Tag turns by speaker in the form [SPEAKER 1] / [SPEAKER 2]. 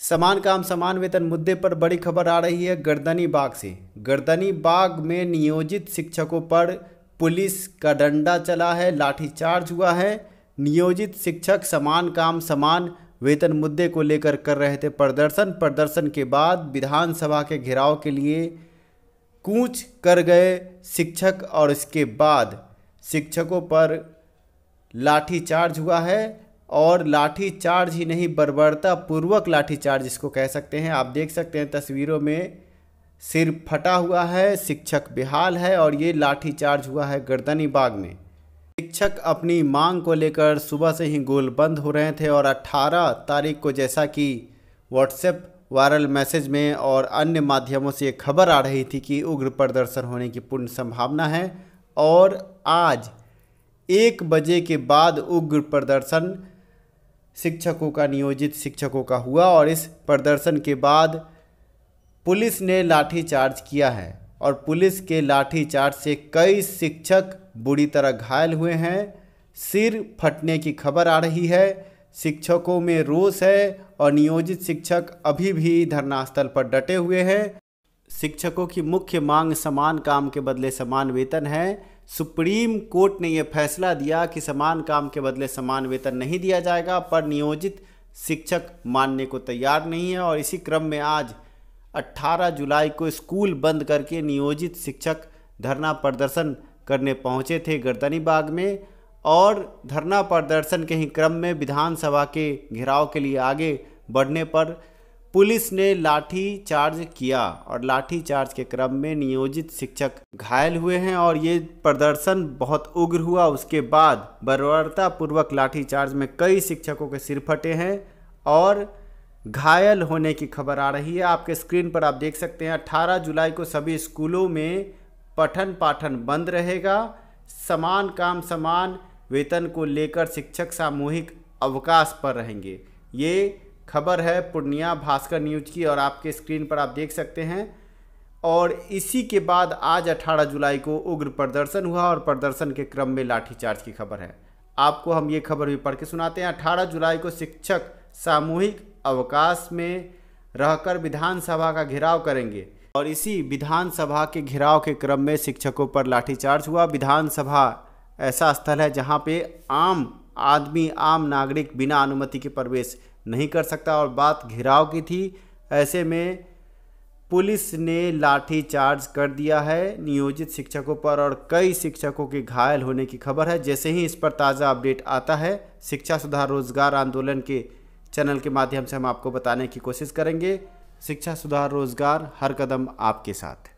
[SPEAKER 1] समान काम समान वेतन मुद्दे पर बड़ी खबर आ रही है गर्दनी बाग से गर्दनी बाग में नियोजित शिक्षकों पर पुलिस का डंडा चला है लाठीचार्ज हुआ है नियोजित शिक्षक समान काम समान वेतन मुद्दे को लेकर कर रहे थे प्रदर्शन प्रदर्शन के बाद विधानसभा के घेराव के लिए कूच कर गए शिक्षक और इसके बाद शिक्षकों पर लाठीचार्ज हुआ है और लाठी चार्ज ही नहीं बर्बरता पूर्वक लाठी चार्ज इसको कह सकते हैं आप देख सकते हैं तस्वीरों में सिर फटा हुआ है शिक्षक बेहाल है और ये लाठी चार्ज हुआ है गर्दनी बाग में शिक्षक अपनी मांग को लेकर सुबह से ही गोलबंद हो रहे थे और 18 तारीख को जैसा कि व्हाट्सएप वायरल मैसेज में और अन्य माध्यमों से खबर आ रही थी कि उग्र प्रदर्शन होने की पूर्ण संभावना है और आज एक बजे के बाद उग्र प्रदर्शन शिक्षकों का नियोजित शिक्षकों का हुआ और इस प्रदर्शन के बाद पुलिस ने लाठीचार्ज किया है और पुलिस के लाठीचार्ज से कई शिक्षक बुरी तरह घायल हुए हैं सिर फटने की खबर आ रही है शिक्षकों में रोष है और नियोजित शिक्षक अभी भी धरनास्थल पर डटे हुए हैं शिक्षकों की मुख्य मांग समान काम के बदले समान वेतन है सुप्रीम कोर्ट ने यह फैसला दिया कि समान काम के बदले समान वेतन नहीं दिया जाएगा पर नियोजित शिक्षक मानने को तैयार नहीं है और इसी क्रम में आज 18 जुलाई को स्कूल बंद करके नियोजित शिक्षक धरना प्रदर्शन करने पहुंचे थे गर्दनीबाग में और धरना प्रदर्शन के ही क्रम में विधानसभा के घेराव के लिए आगे बढ़ने पर पुलिस ने लाठी चार्ज किया और लाठी चार्ज के क्रम में नियोजित शिक्षक घायल हुए हैं और ये प्रदर्शन बहुत उग्र हुआ उसके बाद पूर्वक लाठी चार्ज में कई शिक्षकों के सिर फटे हैं और घायल होने की खबर आ रही है आपके स्क्रीन पर आप देख सकते हैं 18 जुलाई को सभी स्कूलों में पठन पाठन बंद रहेगा समान काम समान वेतन को लेकर शिक्षक सामूहिक अवकाश पर रहेंगे ये खबर है पूर्णिया भास्कर न्यूज की और आपके स्क्रीन पर आप देख सकते हैं और इसी के बाद आज 18 जुलाई को उग्र प्रदर्शन हुआ और प्रदर्शन के क्रम में लाठीचार्ज की खबर है आपको हम ये खबर भी पढ़ के सुनाते हैं अठारह जुलाई को शिक्षक सामूहिक अवकाश में रहकर विधानसभा का घेराव करेंगे और इसी विधानसभा के घेराव के क्रम में शिक्षकों पर लाठीचार्ज हुआ विधानसभा ऐसा स्थल है जहाँ पे आम आदमी आम नागरिक बिना अनुमति के प्रवेश नहीं कर सकता और बात घेराव की थी ऐसे में पुलिस ने लाठी चार्ज कर दिया है नियोजित शिक्षकों पर और कई शिक्षकों के घायल होने की खबर है जैसे ही इस पर ताज़ा अपडेट आता है शिक्षा सुधार रोजगार आंदोलन के चैनल के माध्यम से हम आपको बताने की कोशिश करेंगे शिक्षा सुधार रोजगार हर कदम आपके साथ